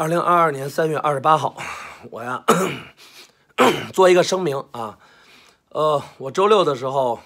二零二二年三月二十八号，我呀，做一个声明啊，呃，我周六的时候，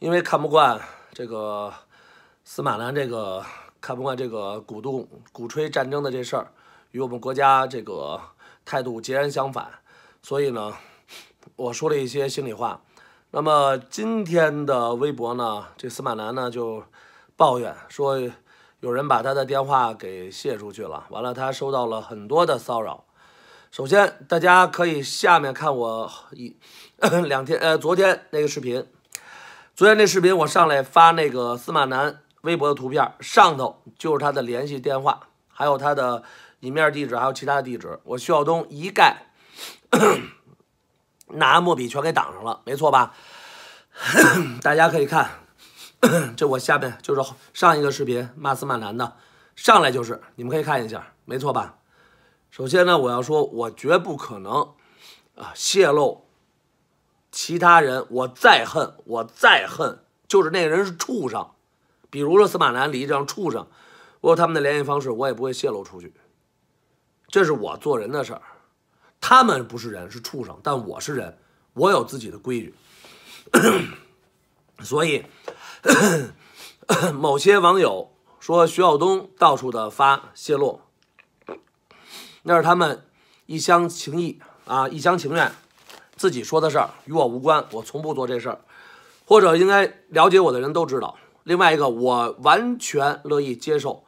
因为看不惯这个司马南这个看不惯这个鼓动、鼓吹战争的这事儿，与我们国家这个态度截然相反，所以呢，我说了一些心里话。那么今天的微博呢，这司马南呢就抱怨说。有人把他的电话给泄出去了，完了他收到了很多的骚扰。首先，大家可以下面看我一 两天，呃，昨天那个视频，昨天那视频我上来发那个司马南微博的图片，上头就是他的联系电话，还有他的一面地址，还有其他的地址，我徐晓东一概 拿墨笔全给挡上了，没错吧？大家可以看。这我下面就是上一个视频骂司马南的，上来就是你们可以看一下，没错吧？首先呢，我要说，我绝不可能啊泄露其他人。我再恨，我再恨，就是那个人是畜生，比如说司马南离这样畜生，我有他们的联系方式我也不会泄露出去，这是我做人的事儿。他们不是人，是畜生，但我是人，我有自己的规矩，所以。某些网友说徐晓东到处的发泄露，那是他们一厢情意啊，一厢情愿，自己说的事儿与我无关，我从不做这事儿，或者应该了解我的人都知道。另外一个，我完全乐意接受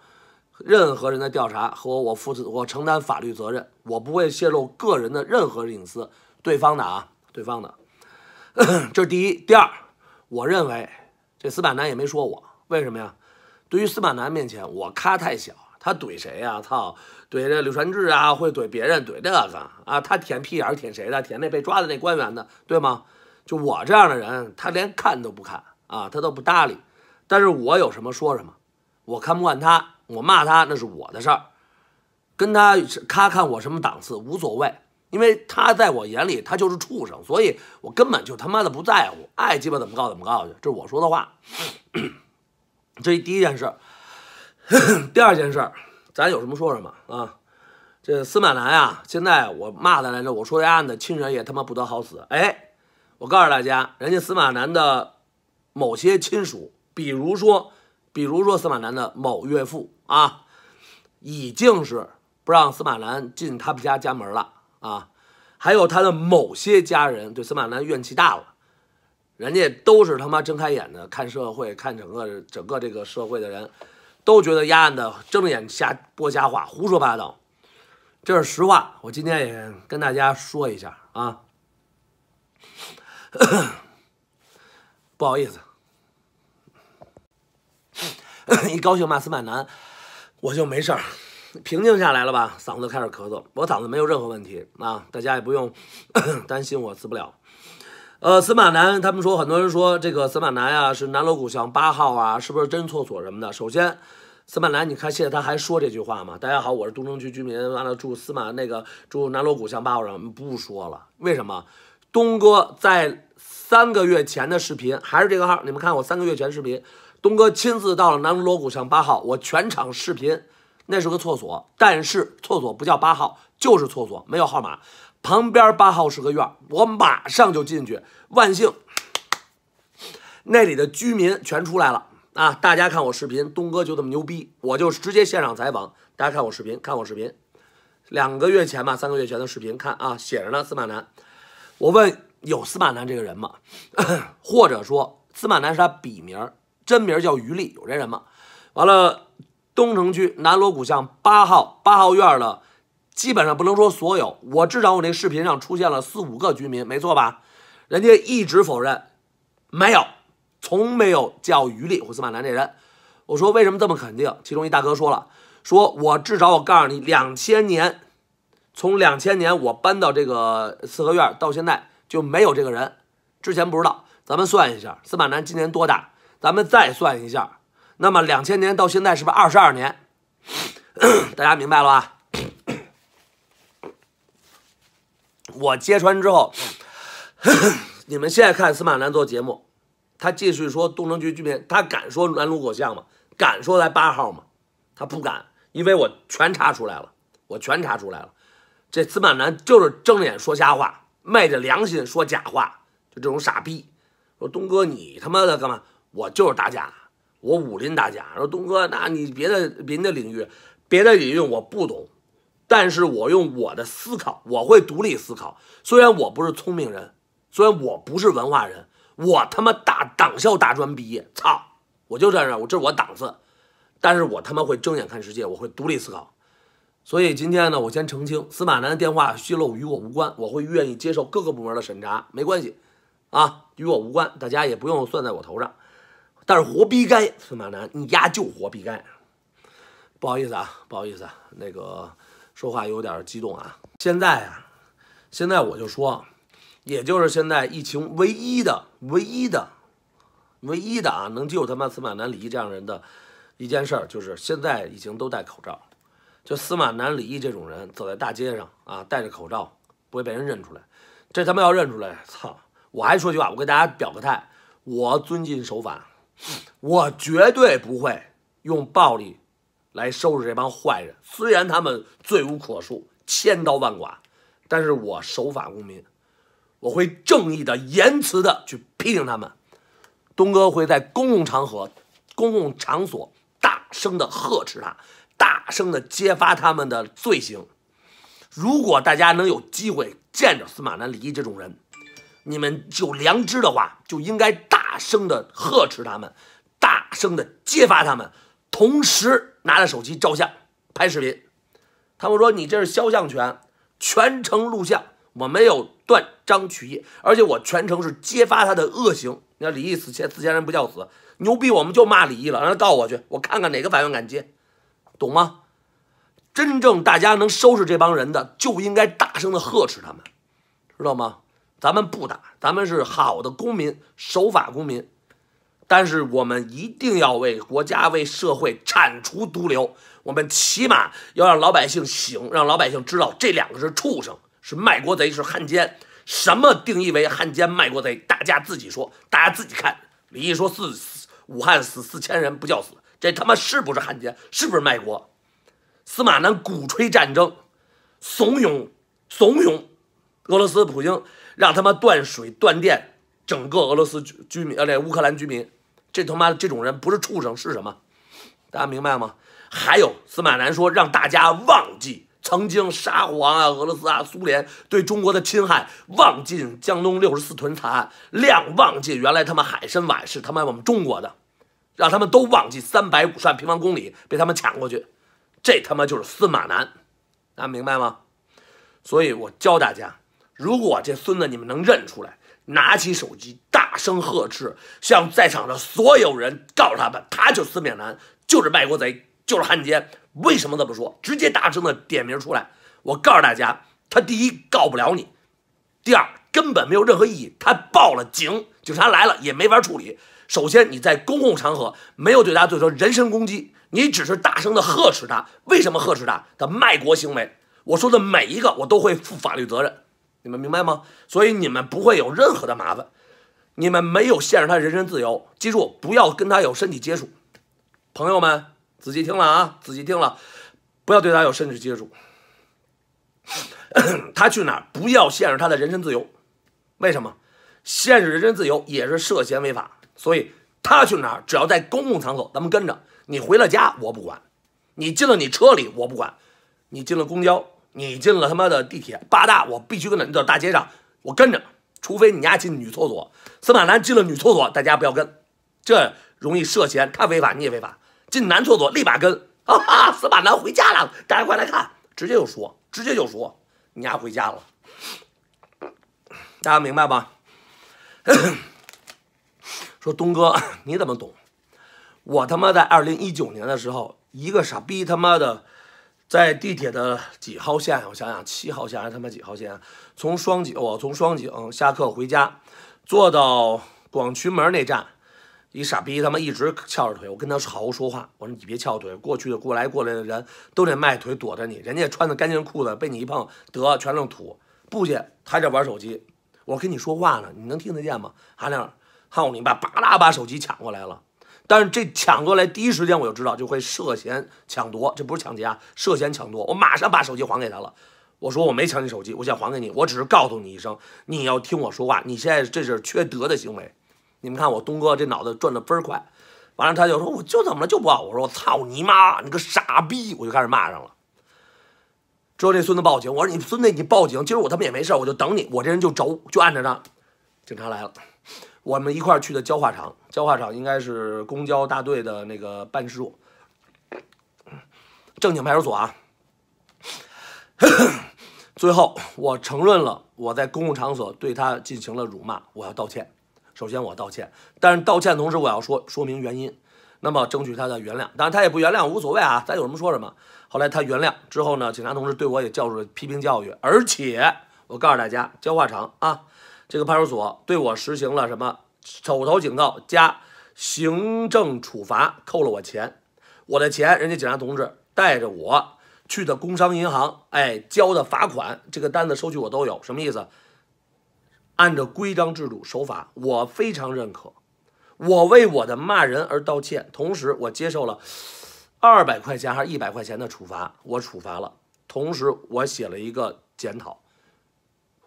任何人的调查和我负责，我承担法律责任，我不会泄露个人的任何隐私，对方的啊，对方的，这是第一，第二，我认为。这司马南也没说我，为什么呀？对于司马南面前，我咖太小，他怼谁呀？操，怼这柳传志啊，会怼别人，怼这个啊？他舔屁眼儿舔谁的？舔那被抓的那官员的，对吗？就我这样的人，他连看都不看啊，他都不搭理。但是我有什么说什么，我看不惯他，我骂他那是我的事儿，跟他他看我什么档次无所谓。因为他在我眼里，他就是畜生，所以我根本就他妈的不在乎，爱鸡巴怎么告怎么告去，这是我说的话。这第一件事，第二件事，咱有什么说什么啊？这司马南呀，现在我骂他来着，我说这案子亲人也他妈不得好死。哎，我告诉大家，人家司马南的某些亲属，比如说，比如说司马南的某岳父啊，已经是不让司马南进他们家家门了。啊，还有他的某些家人对司马南怨气大了，人家都是他妈睁开眼的看社会，看整个整个这个社会的人，都觉得压案的睁眼瞎播瞎话、胡说八道，这是实话。我今天也跟大家说一下啊，不好意思，一高兴骂司马南，我就没事儿。平静下来了吧？嗓子开始咳嗽，我嗓子没有任何问题啊！大家也不用 担心我死不了。呃，司马南他们说，很多人说这个司马南呀是南锣鼓巷八号啊，是不是真厕所什么的？首先，司马南，你看现在他还说这句话吗？大家好，我是东城区居民，完了住司马那个住南锣鼓巷八号上，不说了。为什么？东哥在三个月前的视频还是这个号，你们看我三个月前视频，东哥亲自到了南锣鼓巷八号，我全场视频。那是个厕所，但是厕所不叫八号，就是厕所，没有号码。旁边八号是个院，我马上就进去。万幸，那里的居民全出来了啊！大家看我视频，东哥就这么牛逼，我就直接现场采访。大家看我视频，看我视频，两个月前吧，三个月前的视频看啊，写着呢。司马南，我问有司马南这个人吗？或者说司马南是他笔名，真名叫于力，有这人吗？完了。东城区南锣鼓巷八号八号院的，基本上不能说所有，我至少我那视频上出现了四五个居民，没错吧？人家一直否认，没有，从没有叫于力或司马南这人。我说为什么这么肯定？其中一大哥说了，说我至少我告诉你，两千年，从两千年我搬到这个四合院到现在就没有这个人。之前不知道，咱们算一下，司马南今年多大？咱们再算一下。那么两千年到现在是不是二十二年？大家明白了吧？我揭穿之后，你们现在看司马南做节目，他继续说东城区居民，他敢说南锣鼓巷吗？敢说在八号吗？他不敢，因为我全查出来了，我全查出来了。这司马南就是睁眼说瞎话，昧着良心说假话，就这种傻逼。说东哥，你他妈的干嘛？我就是打假。我武林大家。说：“东哥，那你别的别的领域，别的领域我不懂，但是我用我的思考，我会独立思考。虽然我不是聪明人，虽然我不是文化人，我他妈大党校大专毕业，操，我就这样，这是我档次。但是我他妈会睁眼看世界，我会独立思考。所以今天呢，我先澄清，司马南的电话泄露与我无关，我会愿意接受各个部门的审查，没关系，啊，与我无关，大家也不用算在我头上。”但是活必该，司马南，你丫就活必该。不好意思啊，不好意思啊，那个说话有点激动啊。现在啊，现在我就说，也就是现在疫情唯一的、唯一的、唯一的啊，能救他妈司马南李毅这样人的一件事儿，就是现在已经都戴口罩。就司马南李毅这种人走在大街上啊，戴着口罩不会被人认出来。这他妈要认出来，操！我还说句话，我给大家表个态，我遵纪守法。我绝对不会用暴力来收拾这帮坏人，虽然他们罪无可恕，千刀万剐，但是我守法公民，我会正义的、严辞的去批评他们。东哥会在公共场合、公共场所大声的呵斥他，大声的揭发他们的罪行。如果大家能有机会见着司马南、李这种人，你们有良知的话，就应该大。大声的呵斥他们，大声的揭发他们，同时拿着手机照相拍视频。他们说你这是肖像权，全程录像，我没有断章取义，而且我全程是揭发他的恶行。你看李毅死前，死前人不叫死，牛逼，我们就骂李毅了，让他告我去，我看看哪个法院敢接，懂吗？真正大家能收拾这帮人的，就应该大声的呵斥他们，知道吗？咱们不打，咱们是好的公民，守法公民。但是我们一定要为国家、为社会铲除毒瘤。我们起码要让老百姓醒，让老百姓知道这两个是畜生，是卖国贼，是汉奸。什么定义为汉奸、卖国贼？大家自己说，大家自己看。李毅说四武汉死四千人不叫死，这他妈是不是汉奸？是不是卖国？司马南鼓吹战争，怂恿，怂恿。俄罗斯普京让他们断水断电，整个俄罗斯居民呃，这乌克兰居民，这他妈这种人不是畜生是什么？大家明白吗？还有司马南说让大家忘记曾经沙皇啊、俄罗斯啊、苏联对中国的侵害，忘记江东六十四屯惨案，量忘记原来他们海参崴是他妈我们中国的，让他们都忘记三百五十万平方公里被他们抢过去，这他妈就是司马南，大家明白吗？所以我教大家。如果这孙子你们能认出来，拿起手机大声呵斥，向在场的所有人告诉他们，他就是四面男，就是卖国贼，就是汉奸。为什么这么说？直接大声的点名出来。我告诉大家，他第一告不了你，第二根本没有任何意义。他报了警，警察来了也没法处理。首先你在公共场合没有对他做出人身攻击，你只是大声的呵斥他。为什么呵斥他？他卖国行为。我说的每一个我都会负法律责任。你们明白吗？所以你们不会有任何的麻烦，你们没有限制他人身自由。记住，不要跟他有身体接触。朋友们，仔细听了啊，仔细听了，不要对他有身体接触。他去哪儿，不要限制他的人身自由。为什么？限制人身自由也是涉嫌违法。所以他去哪儿，只要在公共场所，咱们跟着。你回了家，我不管；你进了你车里，我不管；你进了公交。你进了他妈的地铁八大，我必须跟着；你到大街上，我跟着，除非你家进女厕所。司马南进了女厕所，大家不要跟，这容易涉嫌他违法，你也违法。进男厕所立马跟，哈哈！司马南回家了，大家快来看，直接就说，直接就说，你家回家了，大家明白吧？说东哥你怎么懂？我他妈在二零一九年的时候，一个傻逼他妈的。在地铁的几号线？我想想，七号线还是他妈几号线？从双井，我从双井下课回家，坐到广渠门那站。一傻逼，他妈一直翘着腿。我跟他好好说话。我说你别翘腿，过去的过来过来的人都得迈腿躲着你。人家穿的干净裤子被你一碰，得全成土。不去，他这玩手机。我跟你说话呢，你能听得见吗？韩亮，韩我你爸叭啦把手机抢过来了。但是这抢过来第一时间我就知道就会涉嫌抢夺，这不是抢劫啊，涉嫌抢夺。我马上把手机还给他了，我说我没抢你手机，我想还给你，我只是告诉你一声，你要听我说话。你现在这是缺德的行为，你们看我东哥这脑子转的倍儿快。完了他就说我就怎么了就不好。我说我操你妈，你个傻逼，我就开始骂上了。之后这孙子报警，我说你孙子你报警，今儿我他妈也没事我就等你，我这人就轴，就按着呢。警察来了。我们一块儿去的焦化厂，焦化厂应该是公交大队的那个办事处，正经派出所啊。最后，我承认了我在公共场所对他进行了辱骂，我要道歉。首先，我道歉，但是道歉同时我要说说明原因，那么争取他的原谅。当然他也不原谅无所谓啊，咱有什么说什么。后来他原谅之后呢，警察同志对我也教育批评教育，而且我告诉大家，焦化厂啊。这个派出所对我实行了什么口头警告加行政处罚，扣了我钱。我的钱，人家警察同志带着我去的工商银行，哎，交的罚款，这个单子收据我都有。什么意思？按照规章制度守法，我非常认可。我为我的骂人而道歉，同时我接受了二百块钱还是一百块钱的处罚，我处罚了。同时我写了一个检讨，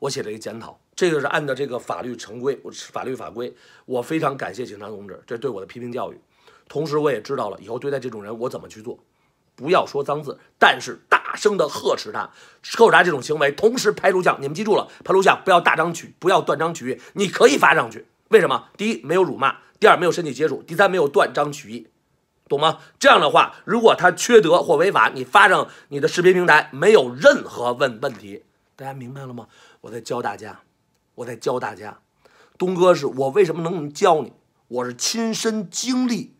我写了一个检讨。这个是按照这个法律成规法律法规，我非常感谢警察同志，这对我的批评教育。同时我也知道了以后对待这种人我怎么去做，不要说脏字，但是大声的呵斥他，斥查这种行为，同时拍录像。你们记住了，拍录像不要大张取，不要断章取义，你可以发上去。为什么？第一，没有辱骂；第二，没有身体接触；第三，没有断章取义，懂吗？这样的话，如果他缺德或违法，你发上你的视频平台没有任何问问题。大家明白了吗？我再教大家。我在教大家，东哥是我为什么能教你？我是亲身经历，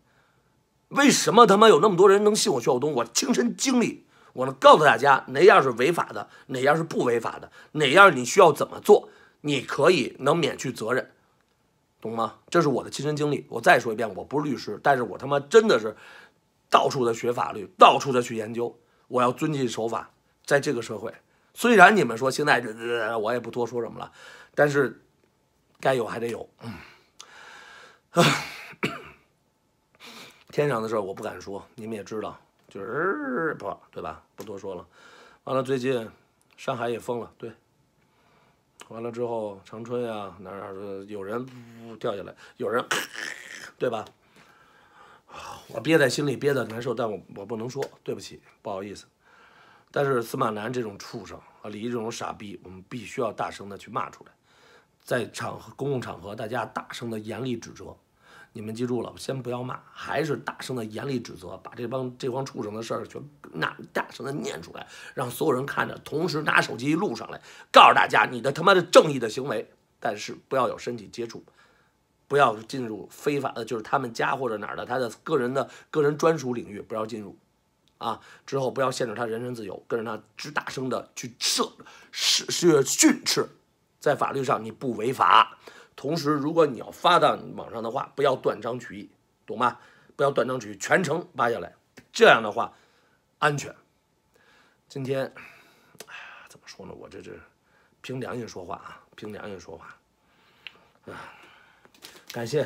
为什么他妈有那么多人能信我？徐晓东，我亲身经历，我能告诉大家哪样是违法的，哪样是不违法的，哪样你需要怎么做，你可以能免去责任，懂吗？这是我的亲身经历。我再说一遍，我不是律师，但是我他妈真的是到处的学法律，到处的去研究。我要遵纪守法，在这个社会，虽然你们说现在，我也不多说什么了。但是，该有还得有。嗯，天上的事儿我不敢说，你们也知道，就是不，对吧？不多说了。完了，最近上海也封了，对。完了之后，长春呀，哪儿有人掉下来，有人，对吧？我憋在心里憋得难受，但我我不能说，对不起，不好意思。但是司马南这种畜生啊，李毅这种傻逼，我们必须要大声的去骂出来。在场公共场合，大家大声的严厉指责。你们记住了，先不要骂，还是大声的严厉指责，把这帮这帮畜生的事儿全拿大声的念出来，让所有人看着。同时拿手机录上来，告诉大家你的他妈的正义的行为。但是不要有身体接触，不要进入非法的，就是他们家或者哪儿的他的个人的个人专属领域，不要进入。啊，之后不要限制他人身自由，跟着他只大声的去斥是是训斥。在法律上你不违法，同时如果你要发到网上的话，不要断章取义，懂吗？不要断章取义，全程扒下来，这样的话安全。今天，哎呀，怎么说呢？我这这凭良心说话啊，凭良心说话。啊，感谢，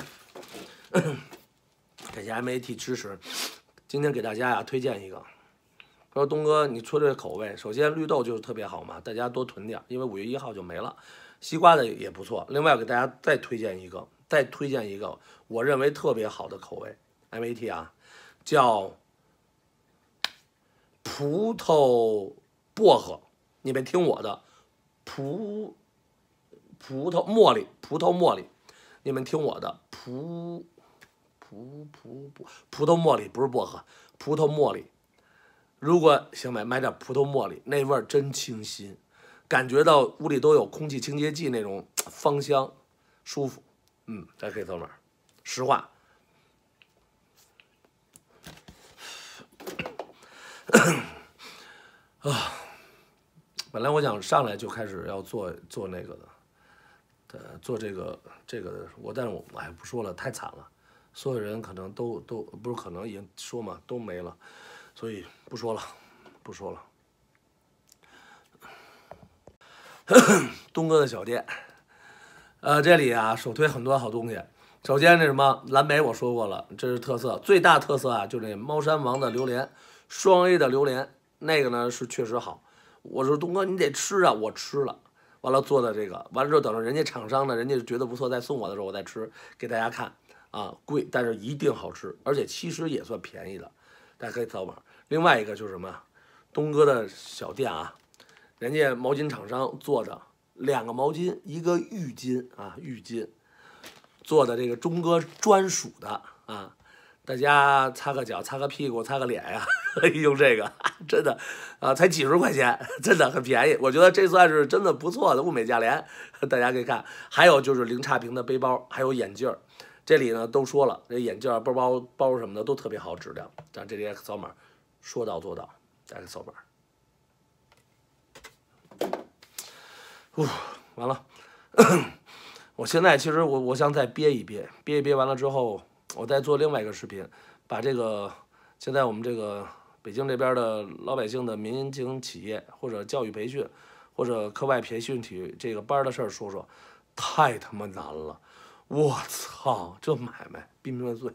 感谢 MAT 支持。今天给大家呀推荐一个，说东哥你出这口味，首先绿豆就是特别好嘛，大家多囤点，因为五月一号就没了。西瓜的也不错。另外，我给大家再推荐一个，再推荐一个，我认为特别好的口味，MAT 啊，叫葡萄薄荷。你们听我的，葡葡萄茉莉，葡萄茉莉。你们听我的，葡葡葡葡葡萄茉莉，不是薄荷，葡萄茉莉。如果想买，买点葡萄茉莉，那味儿真清新。感觉到屋里都有空气清洁剂那种芳香，舒服。嗯，大家可以扫码。实话，啊，本来我想上来就开始要做做那个的，呃，做这个这个的我，但是我哎不说了，太惨了，所有人可能都都不是可能已经说嘛都没了，所以不说了，不说了。东哥的小店，呃，这里啊，首推很多好东西。首先，那什么蓝莓，我说过了，这是特色。最大特色啊，就是那猫山王的榴莲，双 A 的榴莲，那个呢是确实好。我说东哥，你得吃啊，我吃了，完了做的这个，完了之后等着人家厂商呢，人家觉得不错再送我的时候，我再吃，给大家看啊，贵但是一定好吃，而且其实也算便宜的，大家可以扫码。另外一个就是什么，东哥的小店啊。人家毛巾厂商做的两个毛巾，一个浴巾啊，浴巾做的这个钟哥专属的啊，大家擦个脚、擦个屁股、擦个脸呀，用这个真的啊，才几十块钱，真的很便宜。我觉得这算是真的不错的，物美价廉。大家可以看，还有就是零差评的背包，还有眼镜儿，这里呢都说了，这眼镜儿、包包、包什么的都特别好，质量。咱这些扫码，说到做到，大家扫码。完了，我现在其实我我想再憋一憋，憋一憋完了之后，我再做另外一个视频，把这个现在我们这个北京这边的老百姓的民营企业或者教育培训或者课外培训体这个班的事儿说说，太他妈难了，我操，这买卖兵临万岁。